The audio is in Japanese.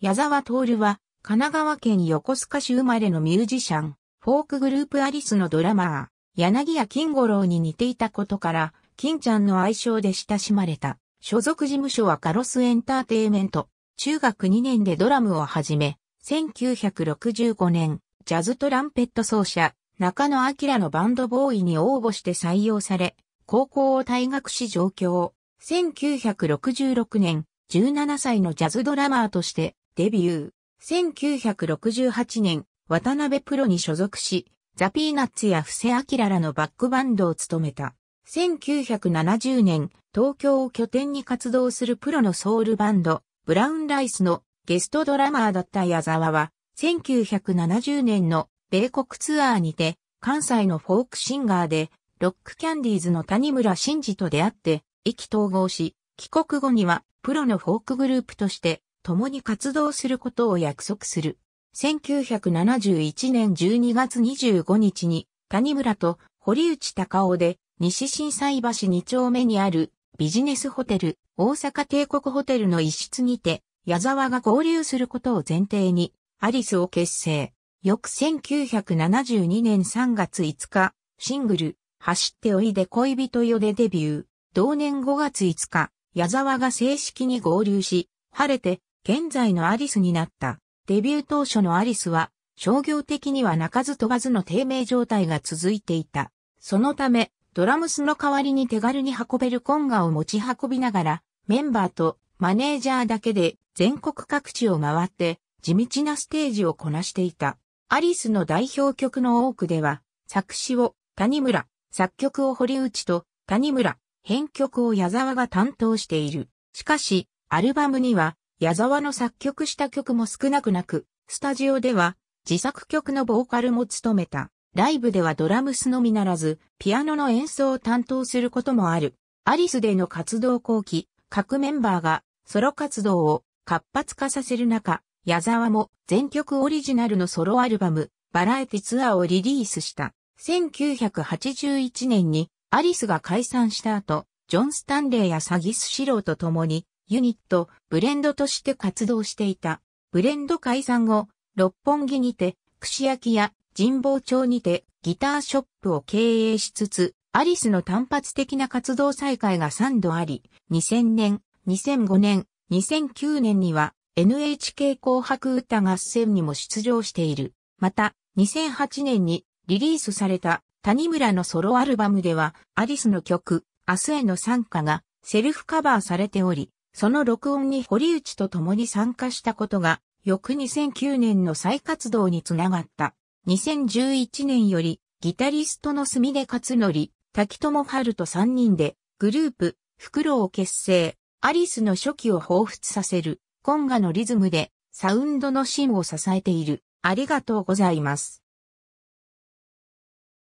矢沢徹は、神奈川県横須賀市生まれのミュージシャン、フォークグループアリスのドラマー、柳谷金五郎に似ていたことから、金ちゃんの愛称で親しまれた。所属事務所はカロスエンターテイメント。中学2年でドラムを始め、1965年、ジャズトランペット奏者、中野明のバンドボーイに応募して採用され、高校を退学し上京。1966年、17歳のジャズドラマーとして、デビュー。1968年、渡辺プロに所属し、ザ・ピーナッツや布施明らのバックバンドを務めた。1970年、東京を拠点に活動するプロのソウルバンド、ブラウンライスのゲストドラマーだった矢沢は、1970年の米国ツアーにて、関西のフォークシンガーで、ロックキャンディーズの谷村真嗣と出会って、意気投合し、帰国後にはプロのフォークグループとして共に活動することを約束する。1971年12月25日に、谷村と堀内隆夫で、西新斎橋2丁目にあるビジネスホテル、大阪帝国ホテルの一室にて、矢沢が合流することを前提に、アリスを結成。翌1972年3月5日、シングル、走っておいで恋人よでデビュー。同年5月5日、矢沢が正式に合流し、晴れて現在のアリスになった。デビュー当初のアリスは、商業的には鳴かず飛ばずの低迷状態が続いていた。そのため、ドラムスの代わりに手軽に運べるコンガを持ち運びながら、メンバーとマネージャーだけで全国各地を回って地道なステージをこなしていた。アリスの代表曲の多くでは、作詞を谷村、作曲を堀内と谷村、編曲を矢沢が担当している。しかし、アルバムには矢沢の作曲した曲も少なくなく、スタジオでは自作曲のボーカルも務めた。ライブではドラムスのみならず、ピアノの演奏を担当することもある。アリスでの活動後期、各メンバーがソロ活動を活発化させる中、矢沢も全曲オリジナルのソロアルバム、バラエティツアーをリリースした。1981年にアリスが解散した後、ジョン・スタンレーやサギス・シローと共にユニット、ブレンドとして活動していた。ブレンド解散後、六本木にて、串焼きや神保町にてギターショップを経営しつつ、アリスの単発的な活動再開が3度あり、2000年、2005年、2009年には NHK 紅白歌合戦にも出場している。また、2008年にリリースされた谷村のソロアルバムでは、アリスの曲、明日への参加がセルフカバーされており、その録音に堀内と共に参加したことが、翌2009年の再活動につながった。2011年より、ギタリストの墨で勝則、滝友春と3人で、グループ、フクロウを結成、アリスの初期を彷彿させる、コンガのリズムで、サウンドの芯を支えている。ありがとうございます。